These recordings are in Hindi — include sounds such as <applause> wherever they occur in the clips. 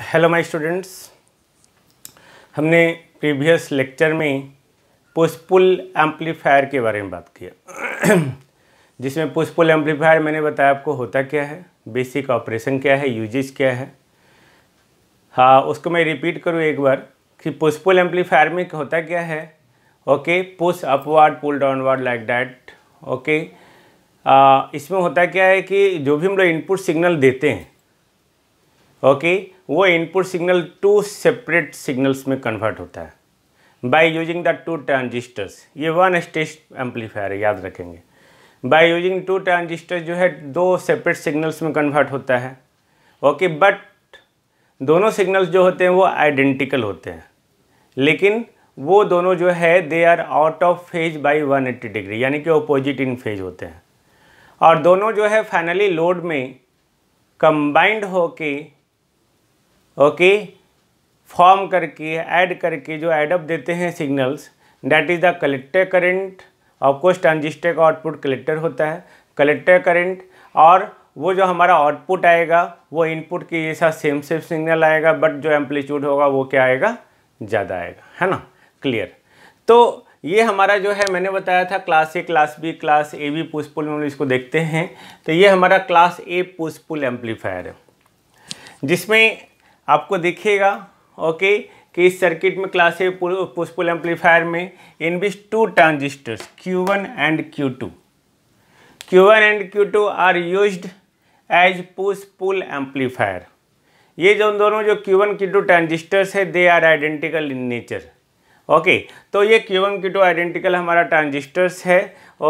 हेलो माय स्टूडेंट्स हमने प्रीवियस लेक्चर में पुष्पुल एम्पलीफायर के बारे में बात किया <clears throat> जिसमें पुष्पुल एम्पलीफायर मैंने बताया आपको होता क्या है बेसिक ऑपरेशन क्या है यूजेज क्या है हाँ उसको मैं रिपीट करूँ एक बार कि पुष्पुल एम्पलीफायर में होता क्या है okay push upward pull downward like that okay इसमें होता क्या है कि जो भी हम लोग इनपुट सिग्नल देते हैं ओके वो input signal two separate signals में कन्वर्ट होता है by using the two transistors ये वन स्टेज एम्पलीफायर है याद रखेंगे बाय यूजिंग टू ट्रांजिस्टर जो है दो सेपरेट सिग्नल्स में कन्वर्ट होता है ओके okay, बट दोनों सिग्नल्स जो होते हैं वो आइडेंटिकल होते हैं लेकिन वो दोनों जो है they are out of phase by one degree यानी कि ओपोजिट इन फेज होते हैं और दोनों जो है फाइनली लोड में कंबाइंड होके ओके फॉर्म करके ऐड करके जो एडअप देते हैं signals that is the collector current of course transistor का आउटपुट कलेक्टर होता है कलेक्टर करेंट और वो जो हमारा आउटपुट आएगा वो इनपुट के जैसा सेम सेम सिग्नल आएगा बट जो एम्पलीट्यूड होगा वो क्या आएगा ज़्यादा आएगा है ना क्लियर तो ये हमारा जो है मैंने बताया था class A class B class A B push pull में हम इसको देखते हैं तो ये हमारा क्लास ए पुशपुल एम्पलीफायर है जिसमें आपको दिखेगा ओके कि इस सर्किट में क्लास ए पुष्पुल एम्पलीफायर में इन बीच two transistors Q1 and Q two Q one and Q two are use as push pull amplifier ये जो दोनों जो Q1 टू ट्रांजिस्टर्स है they are identical in nature okay तो ये Q1 टू आइडेंटिकल हमारा ट्रांजिस्टर्स है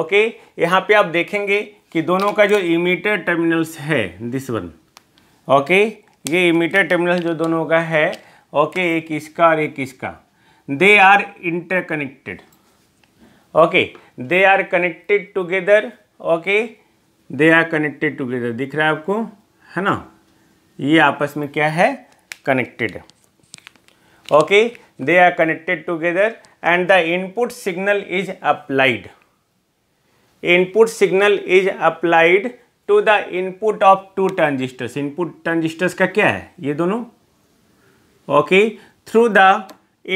ओके यहाँ पे आप देखेंगे कि दोनों का जो इमीटर टर्मिनल्स है दिस वन ओके ये इमीटर टर्मिनल जो दोनों का है ओके एक इसका और एक इसका they are interconnected okay they are connected together okay they are connected together दिख रहा है आपको है ना ये आपस में क्या है connected okay they are connected together and the input signal is applied input signal is applied to the input of two transistors input transistors का क्या है ये दोनों okay through the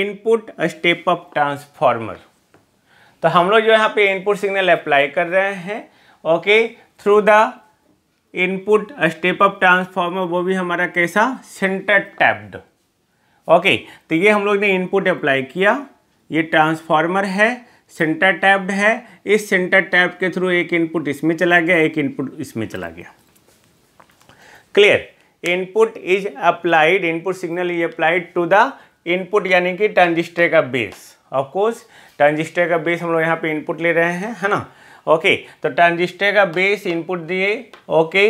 input step up transformer तो हम लोग जो यहाँ पे इनपुट सिग्नल अप्लाई कर रहे हैं okay through the input step up transformer वो भी हमारा कैसा सेंटर टैप्ड ओके तो ये हम लोग ने इनपुट अप्लाई किया ये ट्रांसफार्मर है सेंटर टैप्ड है इस सेंटर टैप के थ्रू एक इनपुट इसमें चला गया एक इनपुट इसमें चला गया clear input is applied input signal is applied to the input यानी कि ट्रांजिस्टर का बेस ऑफकोर्स ट्रांजिस्टर का बेस हम लोग यहाँ पे इनपुट ले रहे हैं है ना ओके तो ट्रांजिस्टर का बेस इनपुट दिए ओके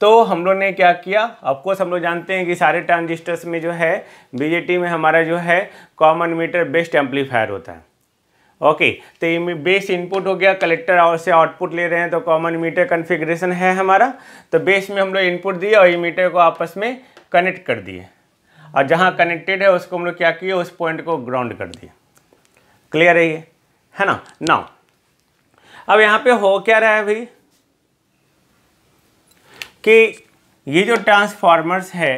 तो हम लोग ने क्या किया ऑफकोर्स हम लोग जानते हैं कि सारे ट्रांजिस्टर्स में जो है बीजेटी में हमारा जो है कॉमन मीटर बेस्ट एम्पलीफायर होता है ओके तो ये बेस इनपुट हो गया कलेक्टर और से आउटपुट ले रहे हैं तो कॉमन मीटर कन्फिग्रेशन है हमारा तो बेस में हम लोग इनपुट दिए और ये मीटर को आपस में कनेक्ट कर दिए और जहाँ कनेक्टेड है उसको हम लोग क्या किए उस पॉइंट को ग्राउंड कर दिए क्लियर है ये है ना नाउ अब यहाँ पे हो क्या रहा है भाई कि ये जो ट्रांसफार्मर्स है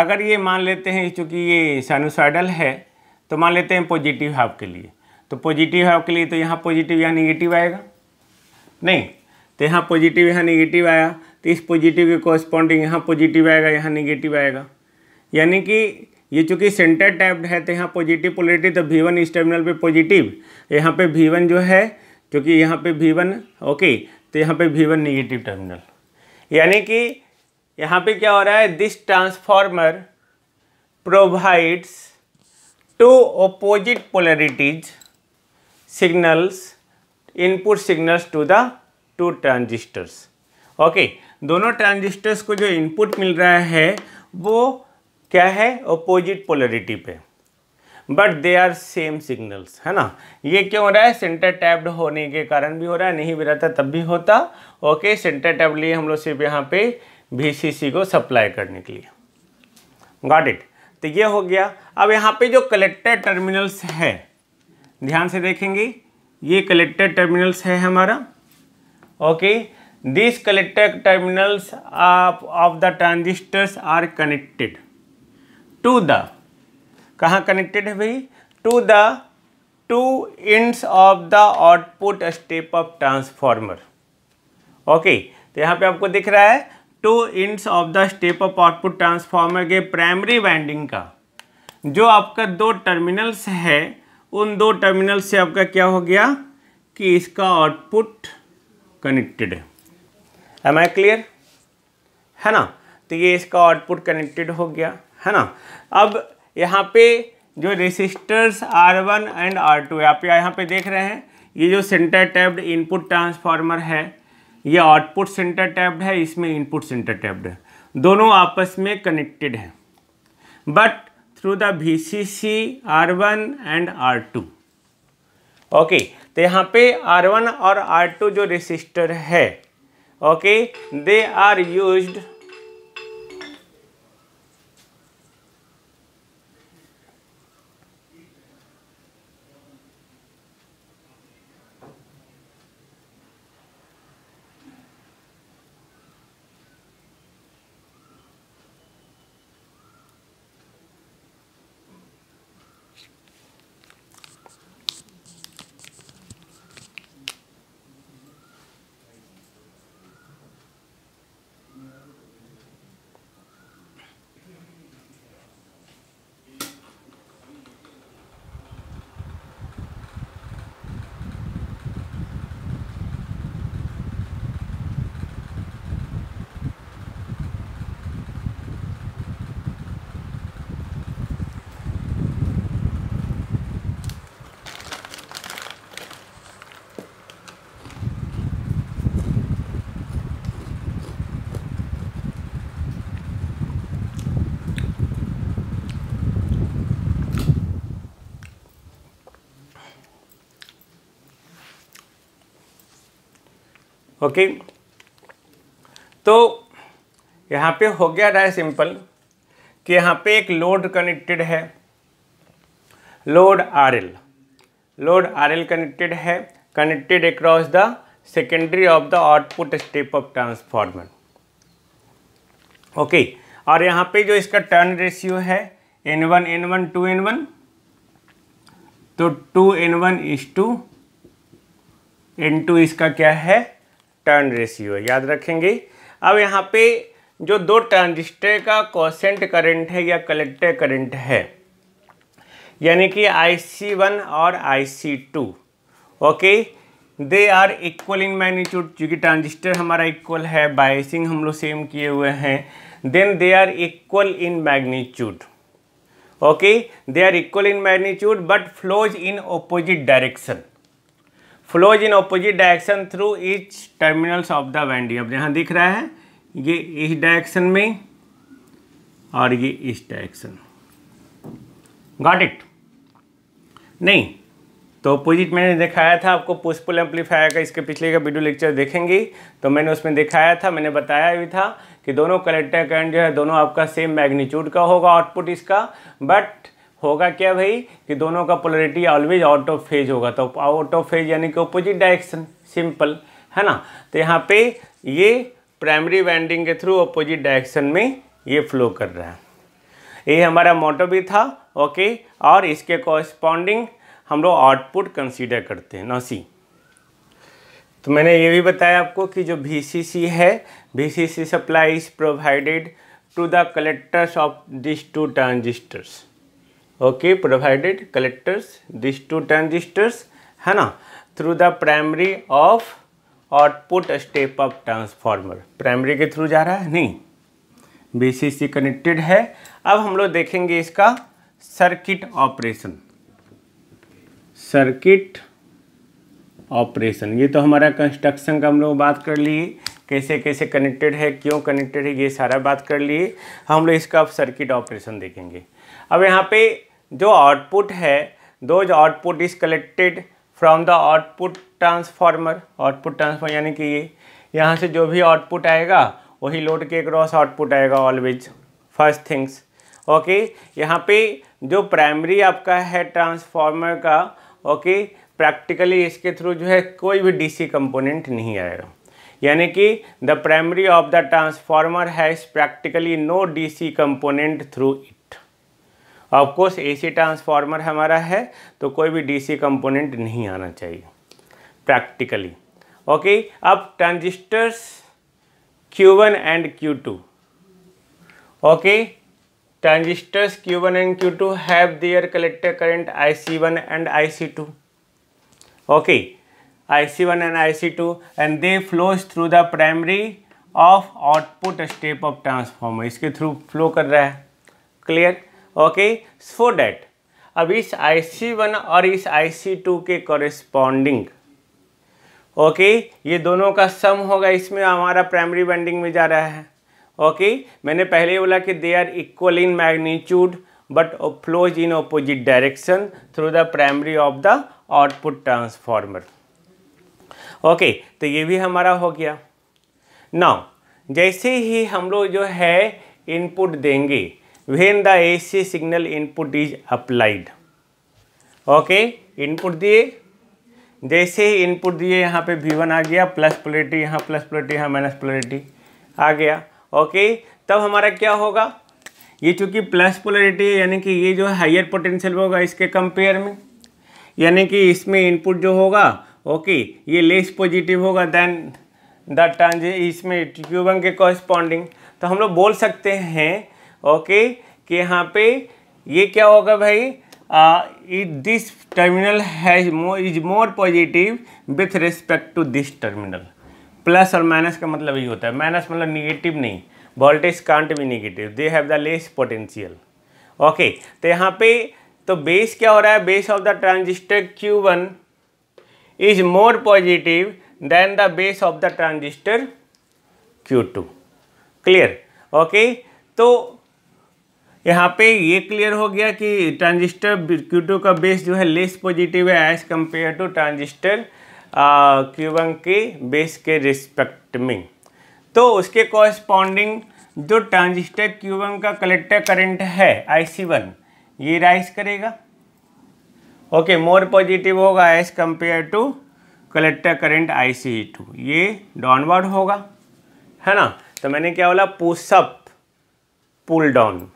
अगर ये मान लेते हैं चूँकि ये साइनोसाइडल है तो मान लेते हैं पॉजिटिव हाफ के लिए तो पॉजिटिव है आपके लिए तो यहाँ पॉजिटिव यहाँ निगेटिव आएगा नहीं तो यहाँ पॉजिटिव यहाँ निगेटिव आया तो इस पॉजिटिव के कॉरस्पॉन्डिंग यहाँ पॉजिटिव आएगा यहाँ निगेटिव आएगा यानी कि ये चूंकि सेंटर टाइप्ड है तो यहाँ पॉजिटिव पोलिटी तो भी वन इस टर्मिनल पे पॉजिटिव यहाँ पे भी वन जो है क्योंकि यहाँ पे भी वन ओके तो यहाँ पे भी वन निगेटिव टर्मिनल यानी कि यहाँ पे क्या हो रहा है this transformer provides two opposite polarities signals input signals to the two transistors okay दोनों ट्रांजिस्टर्स को जो इनपुट मिल रहा है वो क्या है अपोजिट पोलरिटी पे but they are same signals है ना ये क्यों हो रहा है सेंटर टैप्ड होने के कारण भी हो रहा है नहीं भी रहता तब भी होता ओके सेंटर टैप लिए हम लोग सिर्फ यहाँ पे बी को सप्लाई करने के लिए गॉट इट तो ये हो गया अब यहाँ पे जो कलेक्टर टर्मिनल्स है ध्यान से देखेंगे ये कलेक्टर टर्मिनल्स है हमारा okay this collector terminals of the transistors are connected to the कहाँ कनेक्टेड है भाई to the two ends of the output step of transformer okay तो यहाँ पे आपको दिख रहा है two ends of the step of output transformer के प्राइमरी वाइंडिंग का जो आपका दो टर्मिनल्स है उन दो टर्मिनल से आपका क्या हो गया कि इसका आउटपुट कनेक्टेड है एम आई क्लियर है ना तो ये इसका आउटपुट कनेक्टेड हो गया है ना अब यहाँ पे जो resistors R1 and R to आप यहाँ पे देख रहे हैं ये जो सेंटर टैब्ड इनपुट ट्रांसफार्मर है ये आउटपुट सेंटर टैब्ड है इसमें इनपुट सेंटर टैब्ड है दोनों आपस में कनेक्टेड हैं but through the B C C R one and R two okay तो यहाँ पे आर वन और आर टू जो रजिस्टर है okay they are used okay तो यहाँ पे हो गया रहा है सिंपल कि यहाँ पे एक लोड कनेक्टेड है load R L load R L connected है connected across the secondary of the output step of transformer okay और यहाँ पे जो इसका टर्न रेशियो है N one N one two N one तो two N one is two N two इसका क्या है टर्न रेशियो याद रखेंगे अब यहाँ पे जो दो ट्रांजिस्टर का कॉसेंट करंट है या कलेक्टर करंट है यानी कि आई वन और I two okay they are equal in magnitude क्योंकि ट्रांजिस्टर हमारा इक्वल है बायसिंग हम लोग सेम किए हुए हैं then they are equal in magnitude okay they are equal in magnitude but flows in opposite direction flows in opposite direction through each terminals of the winding अब यहाँ दिख रहा है ये इस डायरेक्शन में और ये इस डायरेक्शन गॉट इट नहीं तो अपोजिट मैंने दिखाया था आपको पुष्पुल एम्पलीफायर का इसके पिछले का वीडियो लेक्चर देखेंगे तो मैंने उसमें दिखाया था मैंने बताया भी था कि दोनों कलेक्टर करंट जो है दोनों आपका सेम मैग्नीट्यूड का होगा आउटपुट इसका बट होगा क्या भाई कि दोनों का polarity always out of phase होगा तो आउट ऑफ फेज यानी कि ऑपोजिट डायरेक्शन सिंपल है ना तो यहाँ पे ये प्राइमरी वाइंडिंग के थ्रू अपोजिट डायरेक्शन में ये फ्लो कर रहा है ये हमारा मोटो भी था ओके और इसके कॉरस्पॉन्डिंग हम लोग आउटपुट कंसीडर करते हैं नौसी तो मैंने ये भी बताया आपको कि जो बी है C supply is provided to the collectors of this two transistors okay provided collectors this two transistors है ना through the primary of output step up transformer primary के थ्रू जा रहा है नहीं बीसीसी कनेक्टेड है अब हम लोग देखेंगे इसका सर्किट ऑपरेशन सर्किट ऑपरेशन ये तो हमारा कंस्ट्रक्शन का हम लोग बात कर लिए कैसे कैसे कनेक्टेड है क्यों कनेक्टेड है ये सारा बात कर लिए हम लोग इसका सर्किट ऑपरेशन देखेंगे अब यहाँ पे जो आउटपुट है those output is collected from the output transformer output transformer यानी कि ये यहाँ से जो भी आउटपुट आएगा वही लोड के क्रॉस आउटपुट आएगा ऑलवेज फर्स्ट थिंग्स ओके यहाँ पे जो प्राइमरी आपका है ट्रांसफार्मर का ओके okay, प्रैक्टिकली इसके थ्रू जो है कोई भी डीसी कंपोनेंट नहीं आएगा यानी कि the primary of the transformer has practically no DC component through it of course A C transformer हमारा है तो कोई भी डी सी कंपोनेंट नहीं आना चाहिए प्रैक्टिकली ओके अब transistors Q one and Q two okay transistors Q one and Q two have their collector current I C one and I C two okay I C one and I C two and they flows through the primary of output step of transformer इसके थ्रू फ्लो कर रहा है क्लियर ओके सो डैट अब इस आई सी वन और इस आई सी टू के कॉरेस्पॉन्डिंग ओके ये दोनों का सम होगा इसमें हमारा प्राइमरी बाइंडिंग में जा रहा है ओके मैंने पहले ही बोला कि they are equal in magnitude but flows in opposite direction through the primary of the output transformer okay तो ये भी हमारा हो गया नाउ जैसे ही हम लोग जो है इनपुट देंगे when the AC signal input is applied. Okay input दिए जैसे ही इनपुट दिए यहाँ पे वी वन आ गया प्लस पोलिटी यहाँ प्लस पोलिटी यहाँ माइनस पोलिटी आ गया ओके तब हमारा क्या होगा ये चूँकि प्लस है यानी कि ये जो हायर पोटेंशियल होगा इसके कंपेयर में यानी कि इसमें इनपुट जो होगा ओके ये लेस पॉजिटिव होगा देन द ट्रांज इसमें ट्यूबन के कॉरस्पॉन्डिंग तो हम लोग बोल सकते हैं ओके कि यहाँ पे ये क्या होगा भाई this terminal has more is more positive with respect to this terminal plus और माइनस का मतलब ये होता है माइनस मतलब निगेटिव नहीं वोल्टेज कांट भी negative they have the less potential okay तो यहाँ पे तो बेस क्या हो रहा है base of the transistor Q one is more positive than the base of the transistor Q two clear okay तो यहाँ पे ये क्लियर हो गया कि ट्रांजिस्टर Q2 का बेस जो है लेस पॉजिटिव है as compare to transistor Q1 के बेस के रिस्पेक्ट में तो उसके कॉरस्पॉन्डिंग जो ट्रांजिस्टर Q1 का कलेक्टर करंट है वन ये राइज करेगा ओके मोर पॉजिटिव होगा as compare to collector current two ये डाउनवर्ड होगा है ना तो मैंने क्या बोला पुसअप पुल डाउन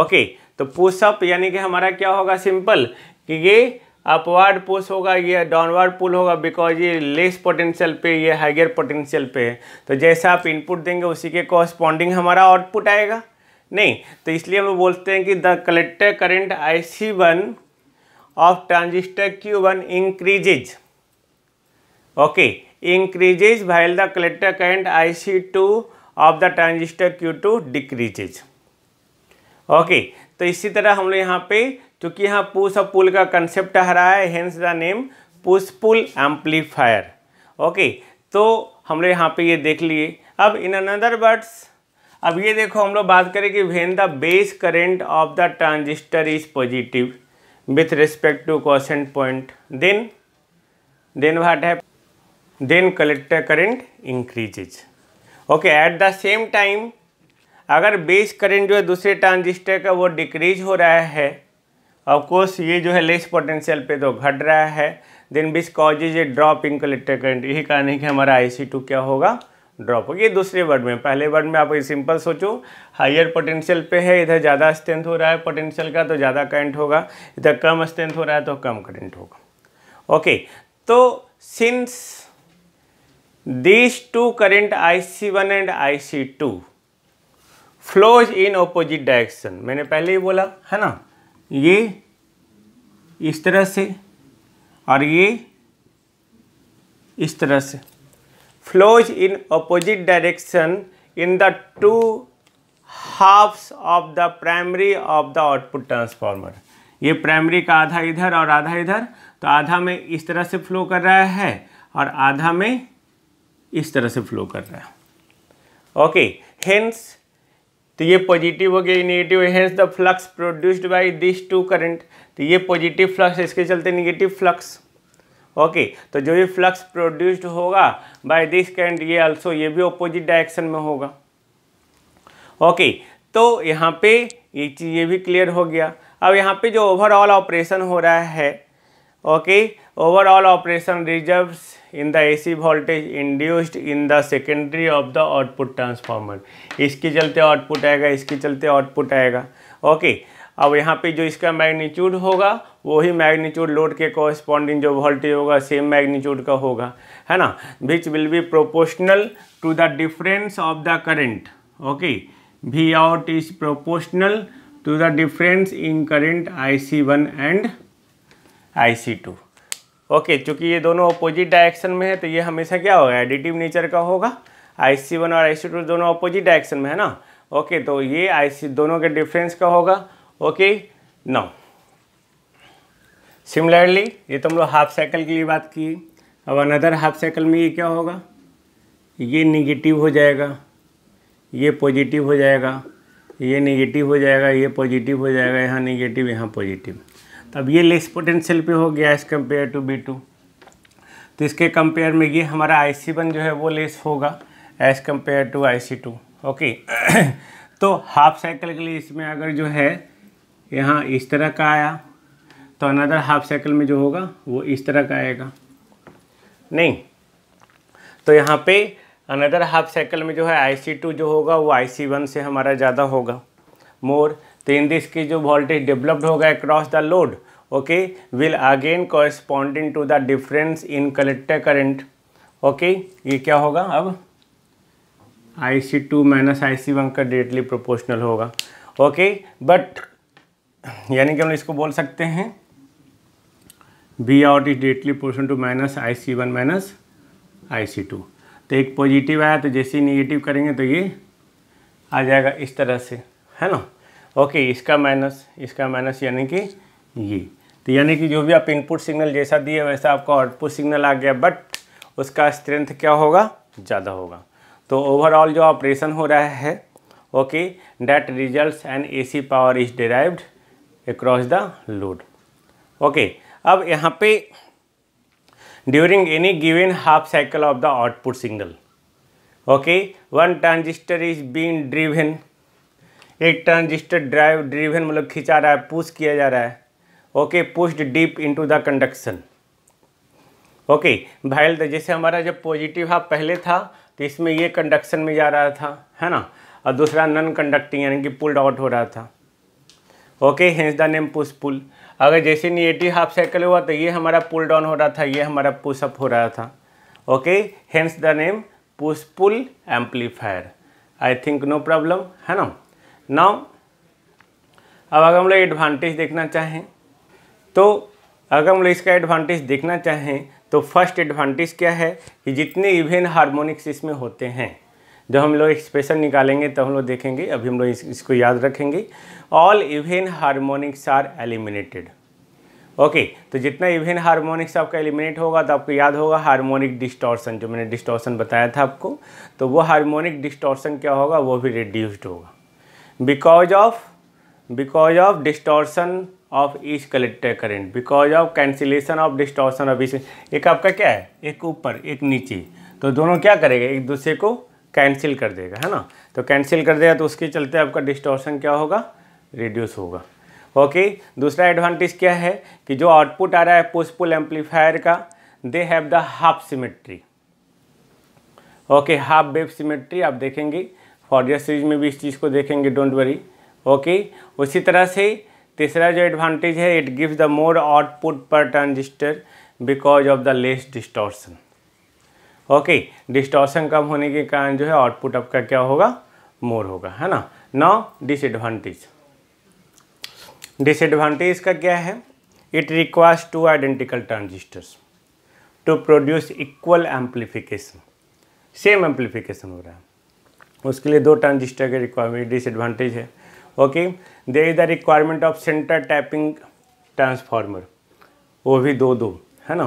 ओके तो पुशअप यानी कि हमारा क्या होगा सिंपल कि ये अपवर्ड पुश होगा ये डाउनवर्ड पुल होगा बिकॉज ये लेस पोटेंशियल पे ये हाइगर पोटेंशियल पे है तो जैसा आप इनपुट देंगे उसी के कॉरस्पॉन्डिंग हमारा आउटपुट आएगा नहीं तो इसलिए हम बोलते हैं कि the collector current I C one of transistor Q one increases okay increases while the collector current I C two of the transistor Q two decreases okay तो इसी तरह हम लोग यहाँ पे चूँकि यहाँ पुश और पुल का कंसेप्ट आ रहा है hence the name push pull amplifier okay तो हम लोग यहाँ पे ये देख लिए अब इन अनदर वर्ड्स अब ये देखो हम लोग बात करें कि when the base current of the transistor is positive with respect to question point then then what है then collector current increases okay at the same time अगर बेस करंट जो है दूसरे ट्रांजिस्टर का वो डिक्रीज हो रहा है ऑफकोर्स ये जो है लेस पोटेंशियल पे तो घट रहा है then this causes a drop in collector current यही कारण है कि हमारा आई सी टू क्या होगा ड्रॉप होगी ये दूसरे वर्ड में पहले वर्ड में आप ये सिंपल सोचो हायर पोटेंशियल पे है इधर ज़्यादा स्ट्रेंथ हो रहा है पोटेंशियल का तो ज़्यादा करंट होगा इधर कम स्ट्रेंथ हो रहा है तो कम करंट होगा ओके तो since two I C one and I C two flows in opposite direction मैंने पहले ही बोला है ना ये इस तरह से और ये इस तरह से flows in opposite direction in the two halves of the primary of the output transformer ये प्राइमरी का आधा इधर और आधा इधर तो आधा में इस तरह से फ्लो कर रहा है और आधा में इस तरह से फ्लो कर रहा है ओके हेंस तो ये पॉजिटिव हो गया negative hence the flux produced by this two current तो ये पॉजिटिव फ्लक्स इसके चलते निगेटिव फ्लक्स ओके तो जो भी फ्लक्स प्रोड्यूस्ड होगा बाय दिस करंट ये आल्सो ये भी ऑपोजिट डायरेक्शन में होगा ओके तो यहाँ पे ये चीज़ ये भी क्लियर हो गया अब यहाँ पे जो ओवरऑल ऑपरेशन हो रहा है okay overall operation results in the AC voltage induced in the secondary of the output transformer इसके चलते आउटपुट आएगा इसके चलते आउटपुट आएगा ओके अब यहाँ पे जो इसका मैग्नीट्यूड होगा वही मैग्नीट्यूड लोड के कॉरस्पॉन्डिंग जो वोल्टेज होगा सेम मैग्नीट्यूड का होगा है ना which will be proportional to the difference of the current okay V out is proportional to the difference in current I C one and I C two okay चूँकि ये दोनों अपोजिट डायरेक्शन में है तो ये हमेशा क्या होगा एडिटिव नेचर का होगा आई सी वन और आई सी टू दोनों अपोजिट डायरेक्शन में है ना ओके तो ये आई सी दोनों के डिफरेंस का होगा ओके नौ सिमिलरली ये तो हम लोग हाफ साइकिल के लिए बात की अब अनदर हाफ साइकिल में ये क्या होगा ये निगेटिव हो जाएगा ये पॉजिटिव हो जाएगा ये निगेटिव हो जाएगा ये पॉजिटिव हो जाएगा यहाँ निगेटिव यहाँ पॉजिटिव तो अब ये लेस पोटेंशियल पे हो गया as compare to B two तो इसके कंपेयर में ये हमारा आई सी वन जो है वो लेस होगा as compare to I C two okay तो हाफ साइकिल के लिए इसमें अगर जो है यहाँ इस तरह का आया तो अनदर हाफ साइकिल में जो होगा वो इस तरह का आएगा नहीं तो यहाँ पे अनदर हाफ साइकिल में जो है आई टू जो होगा वो आई वन से हमारा ज़्यादा होगा मोर तो इन दिस की जो वोल्टेज डेवलप्ड होगा across the load okay will again corresponding to the difference in collector current okay ye kya hoga ab ic2 minus ic1 ka directly proportional hoga okay but yani ki hum isko bol sakte hain इसको out is directly proportional to minus ic1 minus ic2 तो एक पॉजिटिव आया तो जैसे ही निगेटिव करेंगे तो ये आ जाएगा इस तरह से है ना ओके इसका माइनस इसका माइनस यानी कि ये तो यानी कि जो भी आप इनपुट सिग्नल जैसा दिए वैसा आपका आउटपुट सिग्नल आ गया बट उसका स्ट्रेंथ क्या होगा ज़्यादा होगा तो ओवरऑल जो ऑपरेशन हो रहा है okay that result and C power is derived across the load okay अब यहाँ पे during any given half cycle of the output signal okay one transistor is been driven एक ट्रांजिस्टर ड्राइव ड्रीवन मतलब खिंचा रहा है पुश किया जा रहा है okay pushed deep into the conduction okay while जैसे हमारा जब पॉजिटिव हाफ पहले था तो इसमें ये कंडक्शन में जा रहा था है ना और दूसरा नॉन कंडक्टिंग यानी कि पुल्ड आउट हो रहा था okay hence the name push pull अगर जैसे निगेटिव हाफ साइकिल हुआ तो ये हमारा पुल डाउन हो रहा था ये हमारा पुशअप हो रहा था okay hence the name push pull amplifier I think no problem है ना नाउ अब अगर हम लोग एडवांटेज देखना चाहें तो अगर हम लोग इसका एडवांटेज देखना चाहें तो फर्स्ट एडवांटेज क्या है कि जितने इवेंट हारमोनिक्स इसमें होते हैं जब हम लोग एक्सप्रेशन निकालेंगे तो हम लोग देखेंगे अभी हम लोग इस, इसको याद रखेंगे all even harmonics are eliminated okay तो जितना इवेन हारमोनिक्स आपका एलिमिनेट होगा तो आपको याद होगा हारमोनिक डिस्टॉर्सन जो मैंने डिस्टॉर्सन बताया था आपको तो वो हारमोनिक डिस्टॉर्सन क्या होगा वो भी रिड्यूस्ड होगा because of because of distortion of each collector current because of cancellation of distortion of each एक आपका क्या है एक ऊपर एक नीचे तो दोनों क्या करेगा एक दूसरे को कैंसिल कर देगा है ना तो कैंसिल कर देगा तो उसके चलते आपका डिस्टॉर्शन क्या होगा रिड्यूस होगा ओके दूसरा एडवांटेज क्या है कि जो आउटपुट आ रहा है पुशपुल एम्पलीफायर का they have the half symmetry okay half wave symmetry आप देखेंगे फॉरियर सीरीज में भी इस चीज़ को देखेंगे डोंट वरी ओके उसी तरह से तीसरा जो एडवांटेज है it gives the more output per transistor because of the less distortion okay distortion कम होने के कारण जो है आउटपुट आपका क्या होगा मोर होगा है ना नाउ डिसएडवांटेज डिसएडवांटेज का क्या है it requires two identical transistors to produce equal amplification same amplification हो रहा है उसके लिए दो ट्रांजिस्टर के रिक्वायरमेंट डिसएडवांटेज है okay there is the requirement of center tapping transformer वो भी दो दो है ना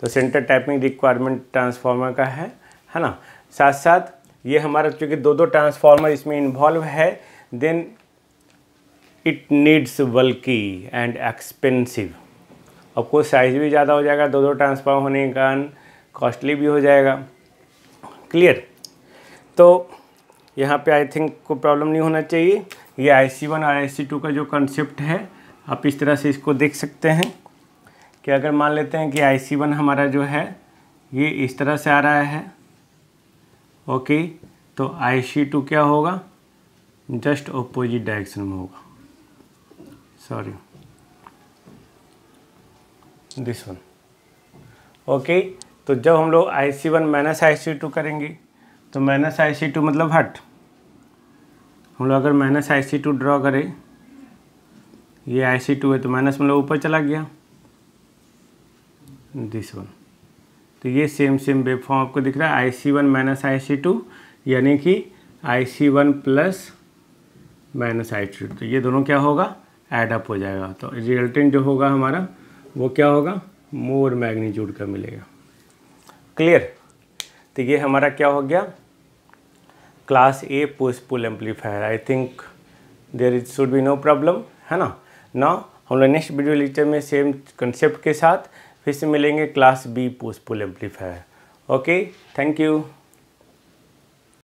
तो सेंटर टैपिंग रिक्वायरमेंट ट्रांसफार्मर का है है ना साथ साथ ये हमारा चूँकि दो दो ट्रांसफार्मर इसमें इन्वॉल्व है then it needs bulky and expensive आपको साइज़ भी ज़्यादा हो जाएगा दो दो ट्रांसफार्मर होने के कारण कॉस्टली भी हो जाएगा क्लियर तो यहाँ पे आई थिंक को प्रॉब्लम नहीं होना चाहिए ये आई सी वन और आई सी टू का जो कंसेप्ट है आप इस तरह से इसको देख सकते हैं कि अगर मान लेते हैं कि आई सी वन हमारा जो है ये इस तरह से आ रहा है ओके तो आई सी टू क्या होगा जस्ट अपोजिट डायरेक्शन में होगा सॉरी दिस वन ओके तो जब हम लोग I C one minus I C two करेंगे तो माइनस आई सी टू मतलब हट हम लोग अगर minus I C two draw करें ये आई सी टू है तो माइनस मतलब ऊपर चला गया दिस वन तो ये सेम सेम वेब फॉर्म आपको दिख रहा है I C one minus I C two यानी कि I C one plus minus I C two तो ये दोनों क्या होगा एडअप हो जाएगा तो रिजल्टेंट जो होगा हमारा वो क्या होगा मोर मैग्नीट्यूड का मिलेगा क्लियर तो ये हमारा क्या हो गया class A push pull amplifier I think there is should be no problem है ना ना हम लोग नेक्स्ट वीडियो लेक्चर में सेम कंसेप्ट के साथ फिर से मिलेंगे class B push pull amplifier okay thank you